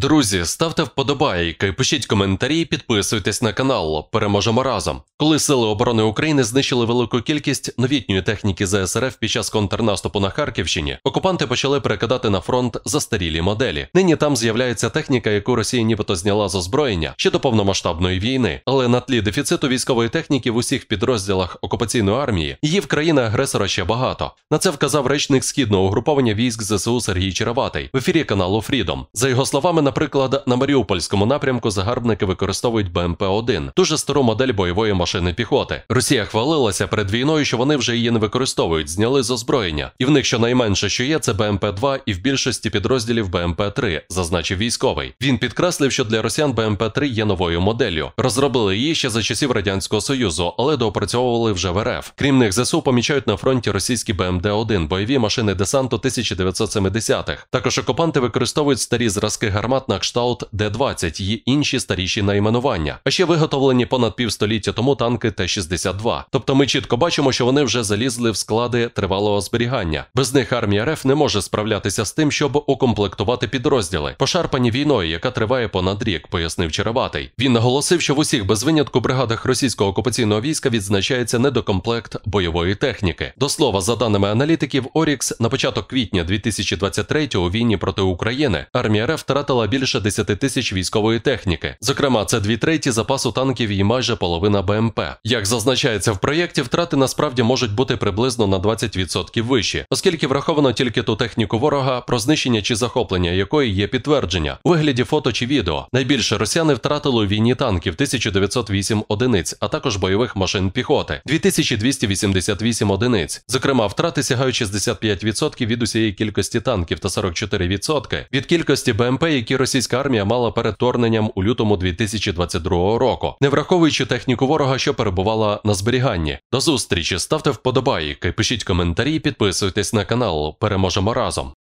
Друзі, ставте вподобайки, пишіть коментарі, підписуйтесь на канал. Переможемо разом. Коли сили оборони України знищили велику кількість новітньої техніки ЗСРФ під час контрнаступу на Харківщині, окупанти почали перекидати на фронт застарілі моделі. Нині там з'являється техніка, яку Росія нібито зняла з озброєння ще до повномасштабної війни, але на тлі дефіциту військової техніки в усіх підрозділах окупаційної армії її в країни агресора ще багато. На це вказав речник східного угруповання військ ЗСУ Сергій Чараватий в ефірі каналу Фрідом. За його словами, наприклад, на Маріупольському напрямку загарбники використовують БМП 1 дуже стару модель бойової машини піхоти. Росія хвалилася перед війною, що вони вже її не використовують, зняли з озброєння. І в них щонайменше, що є, це БМП 2 і в більшості підрозділів БМП 3 зазначив військовий. Він підкреслив, що для росіян БМП 3 є новою моделлю. Розробили її ще за часів радянського союзу, але доопрацьовували вже в РФ. Крім них ЗСУ помічають на фронті російські БМД 1 бойові машини десанту 1970-х. Також окупанти використовують старі зразки гармат апарат на кшталт Д-20 і інші старіші найменування, а ще виготовлені понад півстоліття тому танки Т-62. Тобто ми чітко бачимо, що вони вже залізли в склади тривалого зберігання. Без них армія РФ не може справлятися з тим, щоб укомплектувати підрозділи, пошарпані війною, яка триває понад рік, пояснив Череватий. Він наголосив, що в усіх без винятку бригадах російського окупаційного війська відзначається недокомплект бойової техніки. До слова, за даними аналітиків, Орікс на початок квітня 2023-го у війні проти України армія РФ втратила більше 10 тисяч військової техніки. Зокрема, це дві треті запасу танків і майже половина БМП. Як зазначається в проєкті, втрати насправді можуть бути приблизно на 20% вищі, оскільки враховано тільки ту техніку ворога, про знищення чи захоплення якої є підтвердження у вигляді фото чи відео. Найбільше росіяни втратили у війні танків 1908 одиниць, а також бойових машин піхоти 2288 одиниць. Зокрема, втрати сягають 65% від усієї кількості танків та 44% від кількості БМП, які російська армія мала перед вторгненням у лютому 2022 року, не враховуючи техніку ворога, що перебувала на зберіганні. До зустрічі ставте вподобайки, пишіть коментарі, підписуйтесь на канал. Переможемо разом.